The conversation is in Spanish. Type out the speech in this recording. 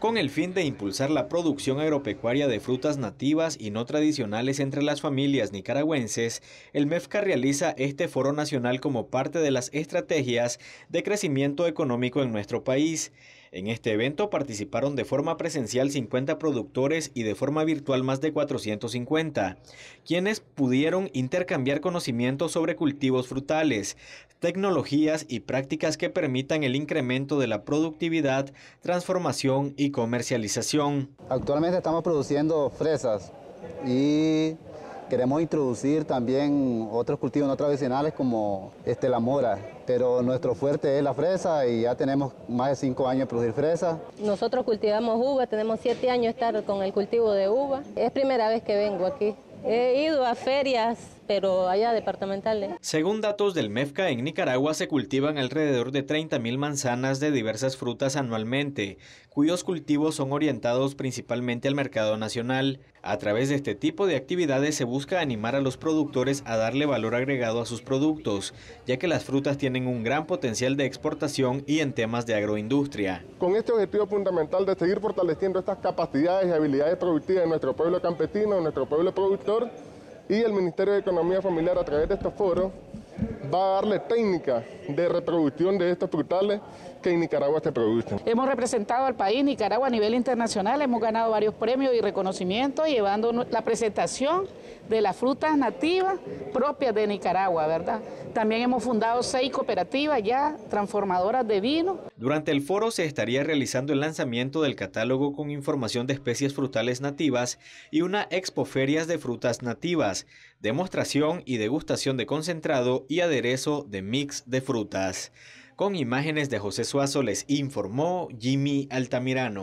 con el fin de impulsar la producción agropecuaria de frutas nativas y no tradicionales entre las familias nicaragüenses, el MEFCA realiza este foro nacional como parte de las estrategias de crecimiento económico en nuestro país. En este evento participaron de forma presencial 50 productores y de forma virtual más de 450, quienes pudieron intercambiar conocimientos sobre cultivos frutales, tecnologías y prácticas que permitan el incremento de la productividad, transformación y comercialización. Actualmente estamos produciendo fresas y Queremos introducir también otros cultivos no tradicionales como este, la mora, pero nuestro fuerte es la fresa y ya tenemos más de cinco años de producir fresa. Nosotros cultivamos uva, tenemos siete años de estar con el cultivo de uva. Es primera vez que vengo aquí. He ido a ferias pero allá departamentales. Según datos del MEFCA, en Nicaragua se cultivan alrededor de 30.000 manzanas de diversas frutas anualmente, cuyos cultivos son orientados principalmente al mercado nacional. A través de este tipo de actividades se busca animar a los productores a darle valor agregado a sus productos, ya que las frutas tienen un gran potencial de exportación y en temas de agroindustria. Con este objetivo fundamental de seguir fortaleciendo estas capacidades y habilidades productivas de nuestro pueblo campesino, nuestro pueblo productor, y el Ministerio de Economía Familiar a través de estos foros va a darle técnicas de reproducción de estos frutales que en Nicaragua se producen. Hemos representado al país Nicaragua a nivel internacional, hemos ganado varios premios y reconocimientos llevando la presentación de las frutas nativas propias de Nicaragua, ¿verdad? También hemos fundado seis cooperativas ya transformadoras de vino. Durante el foro se estaría realizando el lanzamiento del catálogo con información de especies frutales nativas y una expoferias de frutas nativas demostración y degustación de concentrado y aderezo de mix de frutas. Con imágenes de José Suazo les informó Jimmy Altamirano.